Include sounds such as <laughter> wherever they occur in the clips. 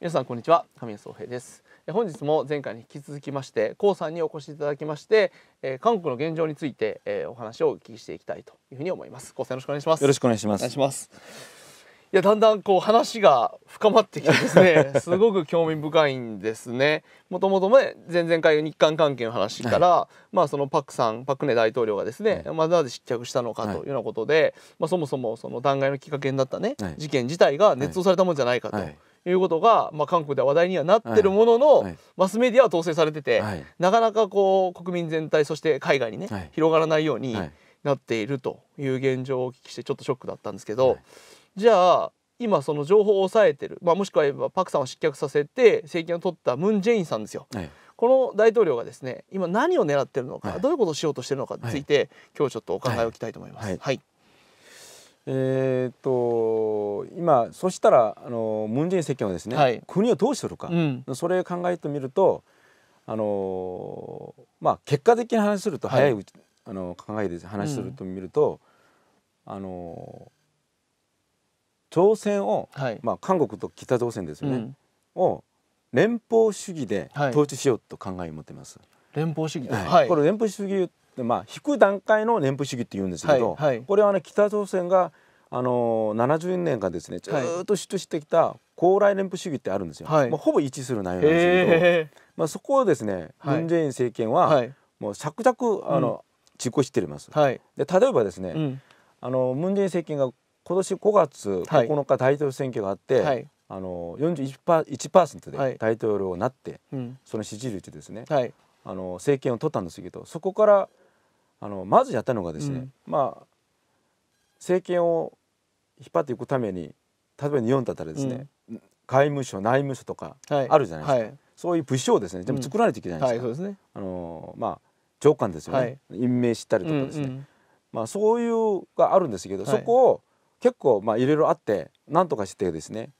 皆さんこんにちは神谷宗平です本日も前回に引き続きましてコウさんにお越しいただきまして、えー、韓国の現状について、えー、お話をお聞きしていきたいというふうに思いますコウさんよろしくお願いしますよろしくお願いしますお願いしますいやだんだんこう話が深まってきてですね <laughs> すごく興味深いんですねもともとね前々回日韓関係の話から、はい、まあそのパクさんパクネ大統領がですね、はい、まあ、なぜ失脚したのかというようなことで、はい、まあ、そもそもその弾劾のきっかけになったね、事件自体が捏造されたもんじゃないかと。いうことが、まあ、韓国では話題にはなってるものの、はい、マスメディアは統制されてて、はい、なかなかこう国民全体そして海外にね、はい、広がらないようになっているという現状をお聞きしてちょっとショックだったんですけど、じゃあ今その情報を抑えてる、まあ、もしくは言えばパクさんを失脚させて政権を取ったムン・ジェインさんですよ。この大統領がですね今何を狙っているのか、どういうことをしようとしてるのかについて、今日ちょっとお考えをきたいと思います。はいえーと、まあ、そしたらあのムン・ジェイン政権はですね、はい、国をどうするか、うん、それ考えてみるとあのまあ結果的に話すると早い、はい、あの考えで話すると見ると、うん、あの朝鮮を、はい、まあ韓国と北朝鮮ですね、うん、を連邦主義で統治しようと考えを持ってます。連邦主義、はい、これ連邦主義まあ、低い段階の連邦主義って言うんですけど、これは、ね、北朝鮮があの70年間ですねずっと主張してきた高麗連邦主義ってあるんですよ、はい、まあ、ほぼ一致する内容なんですけど、まあ、そこをですね、はい、ムン・ジェイン政権は、もう着くあの、うん、実行しています、はい、で例えばですね、うん、あのムン・ジェイン政権が今年5月9日大統領選挙があって、はい、あの41%で大統領になって、はい、その支持率ですね、はい、あの政権を取ったんですけどそこからあのまずやったのがですね、うん、まあ政権を引っ張っていくために例えば日本だったらですね、うん、外務省内務省とかあるじゃないですか、はいそういう部署をですねでも作らないといけないんですよ、うすね、あのまあ長官ですよね、任命したりとかですね、うんうん、まあそういうがあるんですけど、そこを結構まあいろいろあってなんとかしてですね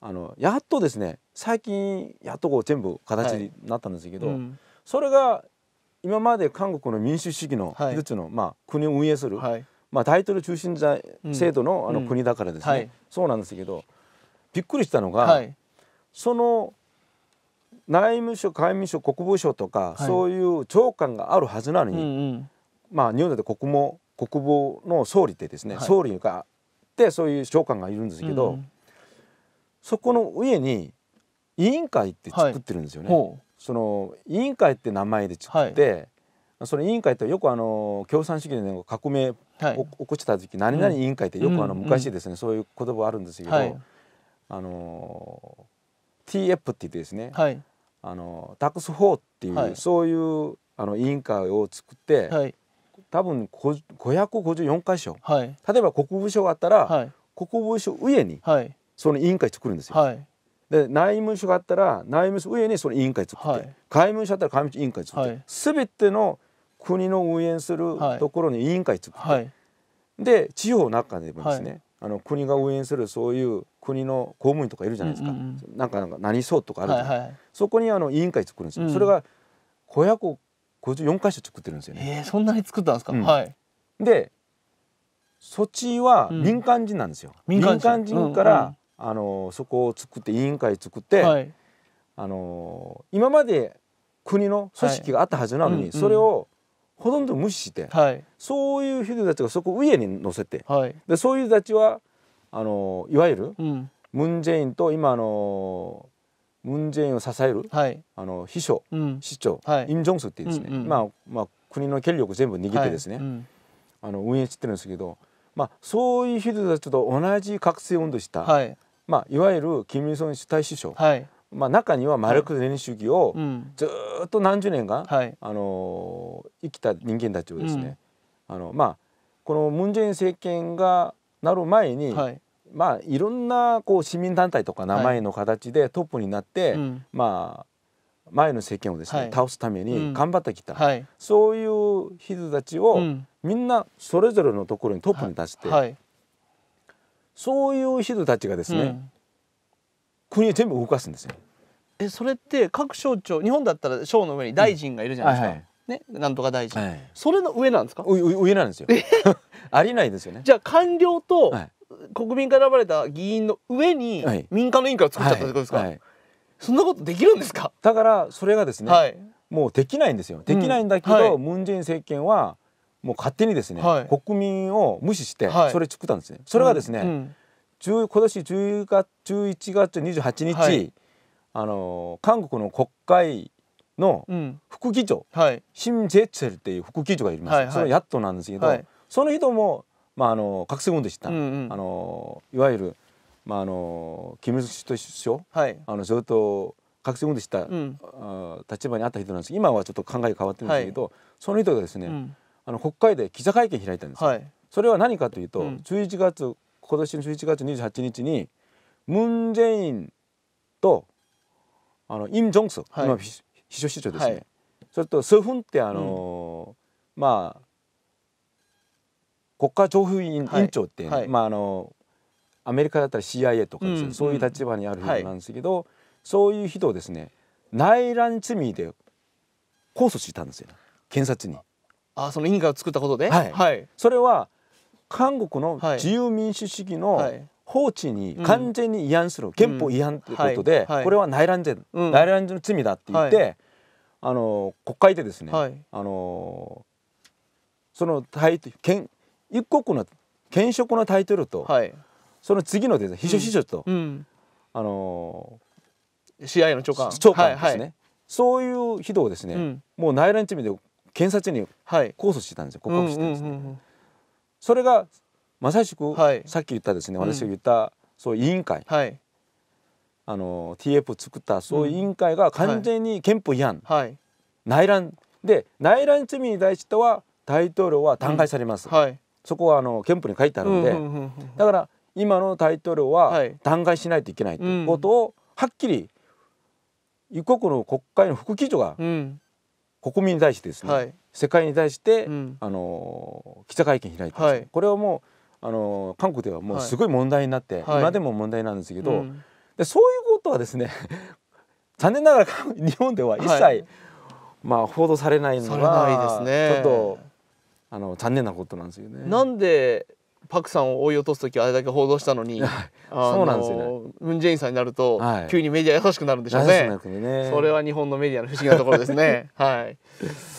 あのやっとですね最近やっとこう全部形になったんですけど、うん、それが今まで韓国の民主主義の一つの、まあ国を運営する、まあ、タイトル中心制度のあの国だからですね、はい、そうなんですけどびっくりしたのが、はい、その内務省外務省国防省とか、はい、そういう長官があるはずなのに、うんうん、まあ、日本だと国務国防の総理ってですね、総理がでそういう長官がいるんですけど、うんそこの上に委員会って作ってるんですよね。その委員会って名前で作って、その委員会ってよくあの共産主義の革命起こした時何々委員会ってよくあの昔ですね、そういう言葉あるんですけど、あの TF って言ってですね、あのタックス法っていう、そういうあの委員会を作って、多分554箇所、例えば国務省があったら、国務省上に、その委員会作るんですよ。で内務省があったら内務省上にその委員会作って、外務省だったら外務省委員会作って、すべての国の運営するところに委員会作って、はい、で地方の中でもですね、はい、あの国が運営するそういう国の公務員とかいるじゃないですか、うんうんなんかなんか何層とかあるじはいはい、そこにあの委員会作るんですよ、うん、それが554箇所作ってるんですよね。えー、そんなに作ったんですか、うんはい、でそっちは民間人なんですよ、うん、民間人から、うんうん、あのそこを作って委員会作って、はい、あの今まで国の組織があったはずなのに、はいうんうん、それをほとんど無視して、はい、そういう人たちがそこ上に乗せて、はい、でそういう人たちはあのいわゆる、ムン・ジェインと今あのムン・ジェインを支える、はい、あの秘書、うん、市長、はい、イン・ジョンスっていうですね、うんうん、まあ、まあ、国の権力全部握ってですね、うん、あの運営してるんですけど、まあ、そういう人たちと同じ覚醒運動した、はいまあ、いわゆるキム・イルソン主体首相、はい、まあ、中には丸く練主義をずっと何十年か、はい、あの生きた人間たちをですね、あのまあ、このムン・ジェイン政権がなる前に、はいまあ、いろんなこう市民団体とか名前の形でトップになって、はいまあ、前の政権をですね、はい、倒すために頑張ってきた、うんはい、そういう人たちを、うん、みんなそれぞれのところにトップに出して、そういう人たちがですね、国全部動かすんですよ。えそれって各省庁日本だったら省の上に大臣がいるじゃないですか。うんはいはいね、なんとか大臣、はい、それの上なんですか。上なんですよ。<laughs> ありないですよね。じゃあ官僚と国民から選ばれた議員の上に民間の委員会を作っちゃったってことですか。はいはい、そんなことできるんですか。だからそれがですね、はい、もうできないんですよ。できないんだけど、ムンジェイン政権はもう勝手にですね、はい、国民を無視してそれ作ったんですね。それがですね。うんうん今年10月11月28日、はい、あの韓国の国会の副議長、うんはい、シム・ジェチェルっていう副議長がいます、はいはい、その野党なんですけど、はい、その人も、まあ、あの学生軍でした、うんうん、あのいわゆる、まあ、あのキム・シト首相、はい、あのずっと学生軍でした、うん、あ立場にあった人なんです今はちょっと考えが変わってるんですけど、はい、その人がですね、うん、あの国会で記者会見開いたんです、はい、それは何かというと、うん、11月今年の11月28日にムン・ジェインとあのイン・ジョンソス、はい、今秘書室長ですね、はい、それとソ・フンってあの、うん、まあ国家調布委員,、委員長って、はい、まああのアメリカだったら CIA とかですね、うん、そういう立場にある人なんですけど、うん、そういう人をですね内乱罪で控訴したんですよ検察に。あその委員会を作ったことで、はい、はい、それは韓国の自由民主主義の放置に完全に違反する、憲法違反ということで、これは内乱罪、内乱罪の罪だって言って、あの国会でですね、あのその対県一国の兼職のタイトルと、その次のですね秘書秘書と、あの試合の長官長官ですね、そういう人をですね、もう内乱罪で検察に控訴してたんですよ告白してたんですね。それがまさしく、さっき言ったですね私が言った、そう委員会、はい、あの TF 作ったそういう委員会が完全に憲法違反、はい、内乱で内乱罪に対しては大統領は弾劾されます、はい、そこはあの憲法に書いてあるんで、だから今の大統領は弾劾しないといけないということをはっきり一国の国会の副議長が国民に対してですね、はい、世界に対して、うん、あの記者会見開いて、はい、これはもうあの韓国ではもうすごい問題になって、はい、今でも問題なんですけど、はい、でそういうことはですね <laughs> 残念ながら日本では一切、まあ、報道されないのが、ね、ちょっとあの残念なことなんですよね。なんでパクさんを追い落とす時あれだけ報道したのに <laughs> そうなんですよねムン・ジェインさんになると、急にメディア優しくなるんでしょうね、ね、それは日本のメディアの不思議なところですね <laughs> はい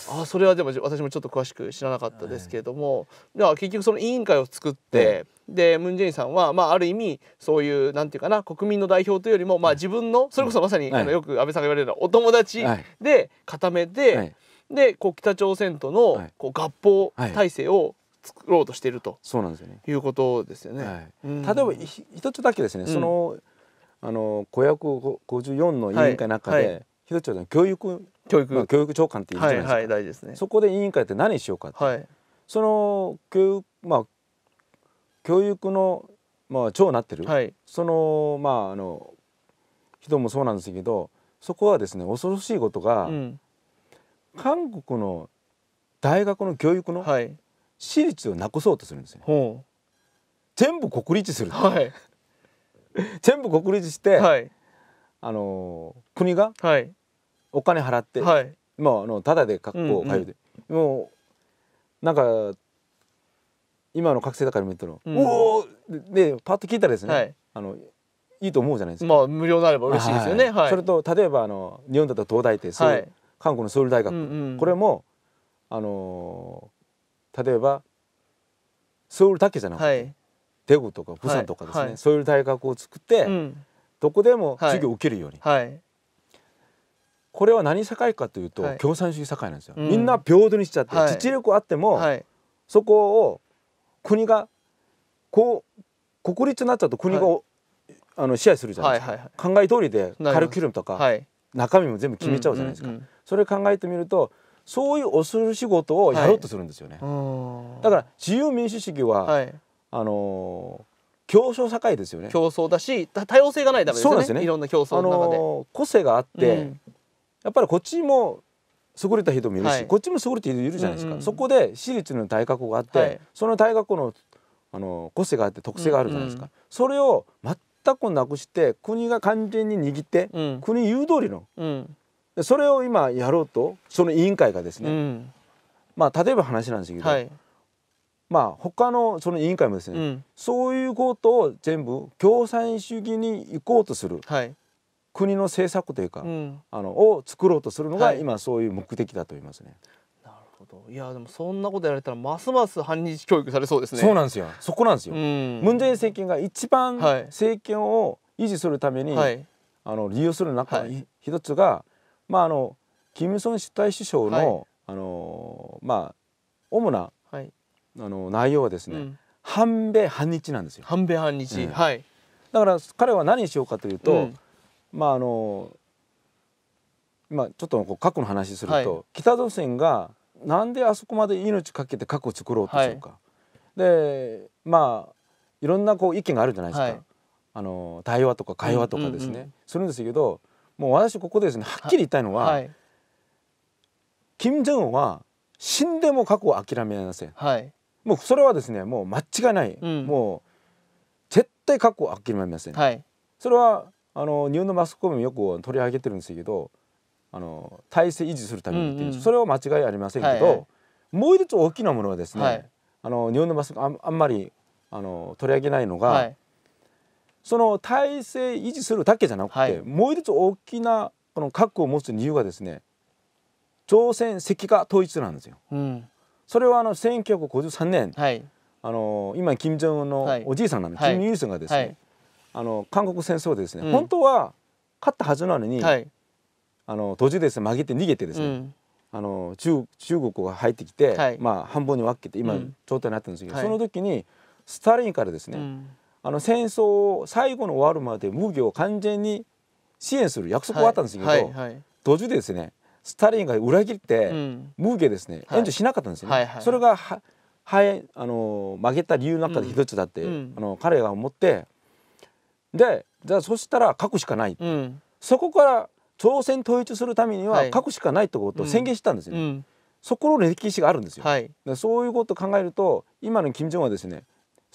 あそれはでも私もちょっと詳しく知らなかったですけれども、はい、結局その委員会を作って、でムン・ジェインさんは、まあ、ある意味そういうなんていうかな国民の代表というよりも、まあ、自分のそれこそまさに、はい、あのよく安倍さんが言われるお友達で固めて、はい、でこう北朝鮮とのこう合法体制を作ろうとしているとそうなんですよねいうことですよね。はいうん、例えば一つだけですね、うん、そのあの554の委員会の中で、はいはい、教育教育まあ、教育長官っていうじゃないですか、はいはいですね、そこで委員会って何しようかって、はい、その教育,、まあ、教育の、まあ、長になってる、はい、その,、まあ、あの人もそうなんですけどそこはですね恐ろしいことが、うん、韓国の大学の教育の、はい、私立をなくそうとするんですよ、全部国立する、はい、<laughs> 全部国立して、はい、あの国がお金払って、はい、もうあのただで学校を通って、うんうん、もうなんか今の学生だから見てるの、うん、おおでパッと聞いたらですね、はい、あのいいと思うじゃないですか。まあ無料なれば嬉しいですよね。はい、それと例えばあの日本だったら東大って、はい、韓国のソウル大学、うんうん、これもあの例えばソウルだけじゃなくて、はい、デグとか釜山とかですね、はいはい、そういう大学を作って、うん、どこでも授業を受けるように、これは何社会かというと、共産主義社会なんですよ、うん、みんな平等にしちゃって、実力あっても、そこを国がこう国立になっちゃうと国が、あの支配するじゃないですか、はいはいはい、考え通りでカリキュラムとか、中身も全部決めちゃうじゃないですか、うんうんうん、それ考えてみるとそういう恐る仕事をやろうとするんですよね。はい、だから自由民主主義は、はい、あのー競争社会ですよね競争だし多様性がないためですね、ね、いろんな競争の中で、あのー、個性があって、うん、やっぱりこっちも優れた人もいるし、はい、こっちも優れた人いるじゃないですか、うんうん、そこで私立の大学があって、はい、その大学のあの個性があって特性があるじゃないですか、うんうん、それを全くなくして国が完全に握って、うん、国誘導理の、うん、でそれを今やろうとその委員会がですね、うん、まあ例えば話なんですけど、はい、まあ他のその委員会もですね、うん、そういうことを全部共産主義に行こうとする、はい、国の政策というか、うん、あのを作ろうとするのが今そういう目的だと言いますね。はい、なるほどいやでもそんなことやられたらますます反日教育されそうですね。そうなんですよ。そこなんですよ。ムンジェイン政権が一番政権を維持するために、あの利用する中、は一つがまああのキム・ソン主体首相の、はい、あのまあ主な、はい、あの内容はですね、うん、反米反日なんですよ。反米反日、うん、はい。だから彼は何しようかというと、うん、まああのまあちょっとこう過去の話すると、はい、北朝鮮がなんであそこまで命かけて核を作ろうとすうか、はい、でまあいろんなこう意見があるじゃないですか、はい、あの対話とか会話とかですね、うんうんうん、するんですけどもう私ここでですねはっきり言いたいのは、はい、金正恩は死んでも過去を諦めません、はい、もうそれはですねもう間違いない、うん、もう絶対過去を諦めません、はい、それはあの日本のマスコミもよく取り上げてるんですけどあの体制維持するために、うんうん、それは間違いありませんけど、はいはい、もう一つ大きなものはですね、はい、あの日本のマスコミあんまりあの取り上げないのが、はい、その体制維持するだけじゃなくて、はい、もう一つ大きなこの核を持つ理由がですね朝鮮石化統一なんですよ、うん、それはあの1953年、はい、あの今金正恩のおじいさんなの、はい、金日成がですね、はい、あの韓国戦争でですね、うん、本当は勝ったはずなのに、はい、あの途中ですねて逃げてですね、うん、あの中中国が入ってきて、まあ半分に分けて今状態になってるんですけど、その時にスターリンからですね、あの戦争を最後の終わるまで無業を完全に支援する約束はあったんですけど、はいはい、途中でですねスターリンが裏切って、うん、無下ですね、援助しなかったんですよね、はいはいはい、それがははいあの負けた理由の中で一つだって、うん、あの彼が思ってでじゃあそしたら書くしかない、うん、そこから朝鮮統一するためには書くしかないってことを宣言したんですよね、そこの歴史があるんですよ、はい、そういうことを考えると今の金正恩はですね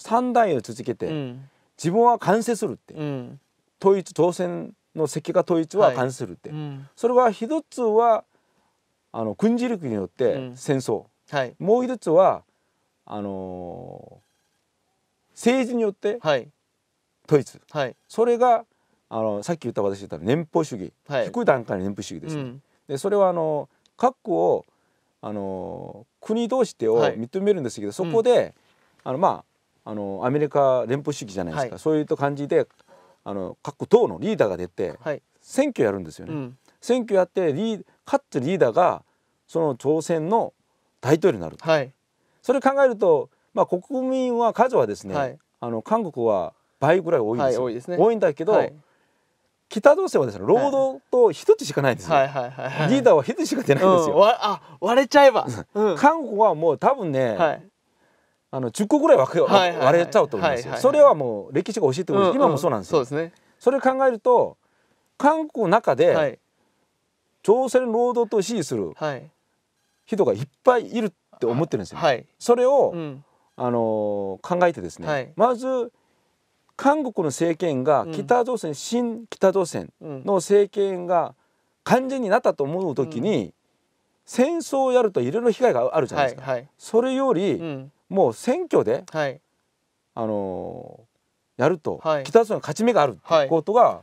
3代を続けて、うん、自分は完成するって、うん、統一当選の石化統一は完成するって、はい、それは一つはあの軍事力によって戦争、はい、もう一つはあのー、政治によって統一、はい、それがあのさっき言った私言った年俸主義、はい、低い段階の年俸主義です、ねうん、でそれはあの各国をあの国同士を認めるんですけど、はい、そこで、うん、あのまああのアメリカ連邦主義じゃないですか、はい、そういった感じであの各党のリーダーが出て、選挙やるんですよね。うん、選挙やってリー勝ったリーダーがその朝鮮の大統領になる、はい、それ考えると、まあ、国民は数はですね、はい、あの韓国は倍ぐらい多いんですよ、はい、多い、ね、多いんだけど、北朝鮮はですね労働と一つしかないんですよ、リーダーは一つしか出ないんですよ、うん、あ割れちゃえば、うん、韓国はもう多分ね、はいあの10個ぐらい割れ,、はい割れちゃうと思いますよ、それはもう歴史が教えてくれる、今もそうなんですよ。そうですね、それ考えると韓国の中で、朝鮮労働党支持する人がいっぱいいるって思ってるんですよ。それを、あの考えてですね、まず韓国の政権が北朝鮮、新北朝鮮の政権が完全になったと思う時に、戦争をやるといろいろ被害があるじゃないですか。それより、もう選挙で、はい、あのー、やると、はい、北朝鮮の勝ち目があるっていうことが、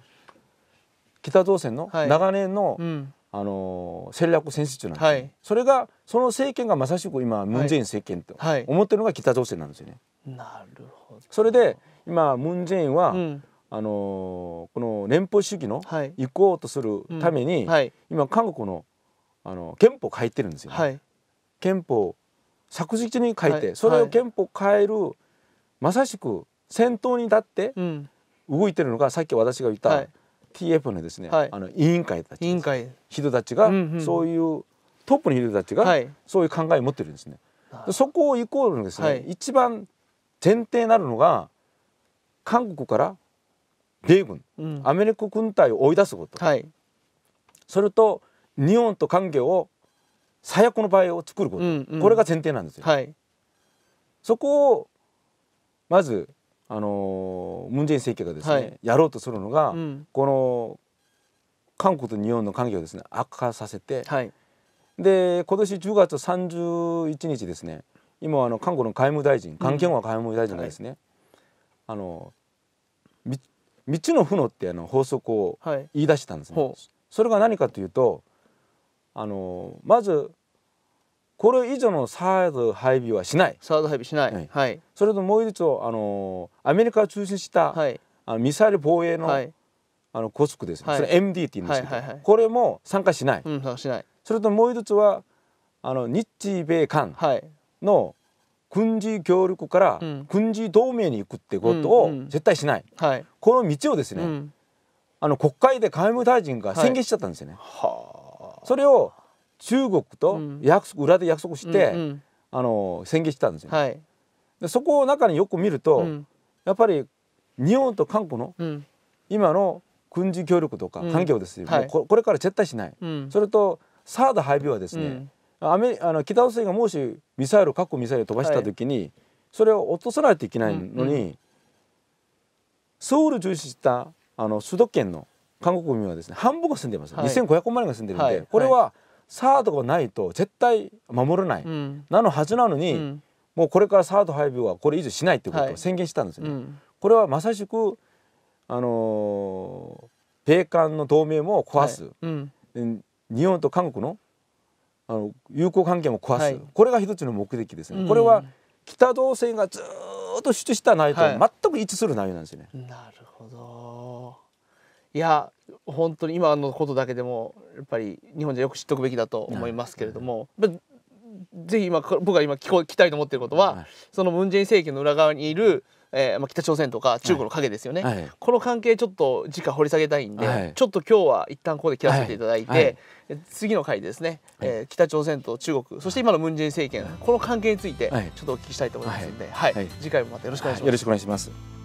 北朝鮮の長年の、うん、あのー、戦略戦術なんです、はい、それがその政権がまさしく今ムン・ジェイン政権と思ってるのが北朝鮮なんですよね。なるほどそれで今ムン・ジェインは、うんあのこの連邦主義の行こうとするために、はい今韓国のあの憲法を変えてるんですよ、ねはい、憲法作詞に書いて、それを憲法変える、まさしく先頭に立って動いてるのが、さっき私が言った、TF のですね、あの委員会たち委員会人たちが、そういうトップの人たちが、そういう考えを持ってるんですね。そこをイコールのですね、一番前提なるのが韓国から米軍、うん、アメリカ軍隊を追い出すこと、はい、それと日本と関係を最悪の場合を作ること、うんうん、これが前提なんですよ。はい、そこをまずあのムン・ジェイン政権がですね、はい、やろうとするのが、うん、この韓国と日本の関係をですね悪化させて、はい、で今年10月31日ですね今あの韓国の外務大臣韓健は外務大臣がですね、うん、あの道の負のってあの法則を言い出したんですね、はい、それが何かというとあのまずこれ以上のサード配備はしないサード配備しない、はい、はい、それともう一つあのアメリカを中心した、はい、あのミサイル防衛の、はい、あのコスクです、ね、それ MD って言うんすけど、はいはいはい、これも参加しない、うん、参加しないそれともう一つはあの日米韓の軍事協力から軍事同盟に行くってことを絶対しない、うんうん、この道をですね、あの国会で外務大臣が宣言しちゃったんですよね。それを中国と約束、裏で約束して、うんうん、あの宣言したんですよ、はい、でそこを中によく見ると、うん、やっぱり日本と韓国の今の軍事協力とか環境ですよ、はい、これから絶対しない、それとサード配備はですね、アメあの北朝鮮がもしミサイル核ミサイル飛ばした時に、はい、それを落とさないといけないのに、うんうん、ソウル重視したあの首都圏の韓国民はですね半分が住んでます、はい、2500万人が住んでるんで、はい、これは、サードがないと絶対守れない、うん、なのはずなのに、うん、もうこれからサード配備はこれ以上しないってことを宣言したんですね。はい、これはまさしくあのー、米韓の同盟も壊す、はい、日本と韓国のあの友好関係も壊す、はい、これが一つの目的ですね。これは北同線がずっと主張した内容と全く一致する内容なんですね。なるほど。いや本当に今のことだけでもやっぱり日本じゃよく知っておくべきだと思いますけれども、ぜひ今僕が今聞こ聞きたいと思ってることは、はい、そのムン・ジェイン政権の裏側にいる、えーまあ、北朝鮮とか中国の影ですよね、はいはい、この関係ちょっと次回掘り下げたいんで、ちょっと今日は一旦ここで切らせていただいて、次の回ですね、えー、北朝鮮と中国そして今のムン・ジェイン政権この関係についてちょっとお聞きしたいと思いますので、はい次回もまたよろしくお願いします。よろしくお願いします